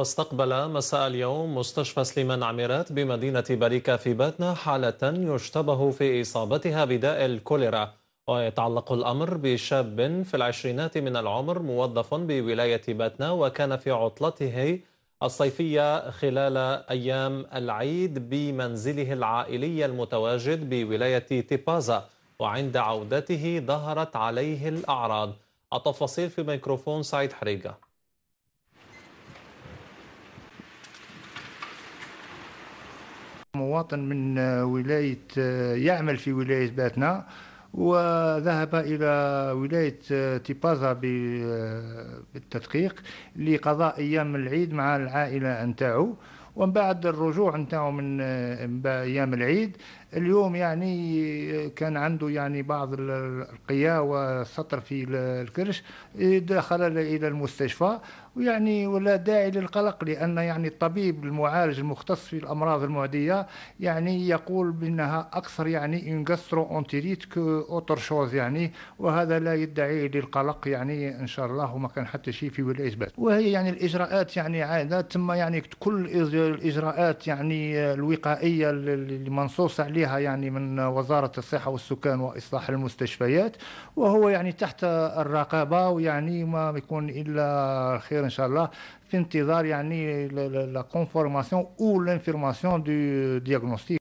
واستقبل مساء اليوم مستشفى سليمان عميرات بمدينة بريكة في باتنا حالة يشتبه في إصابتها بداء الكوليرا ويتعلق الأمر بشاب في العشرينات من العمر موظف بولاية باتنا وكان في عطلته الصيفية خلال أيام العيد بمنزله العائلي المتواجد بولاية تيبازا وعند عودته ظهرت عليه الأعراض التفاصيل في ميكروفون سعيد حريقة مواطن من ولاية يعمل في ولاية باتنا وذهب إلى ولاية تيبازا بالتدقيق لقضاء أيام العيد مع العائلة نتاعو ومن بعد الرجوع نتاعو من ايام العيد اليوم يعني كان عنده يعني بعض القياوة سطر في الكرش دخل إلى المستشفى ويعني ولا داعي للقلق لأن يعني الطبيب المعالج المختص في الأمراض المعدية يعني يقول بأنها أكثر يعني إن جاسترو أونتيريت اوتر شوز يعني وهذا لا يدعي للقلق يعني إن شاء الله وما كان حتى شيء في ولاية بات وهي يعني الإجراءات يعني عادة تم يعني كل الإجراءات يعني الوقائية اللي منصوص عليها عليها يعني من وزارة الصحة والسكان وإصلاح المستشفيات وهو يعني تحت الرقابة ويعني ما يكون إلا خير إن شاء الله في انتظار يعني لا كونفورماسيون أو لانفورماسيون دو دياغنوستيك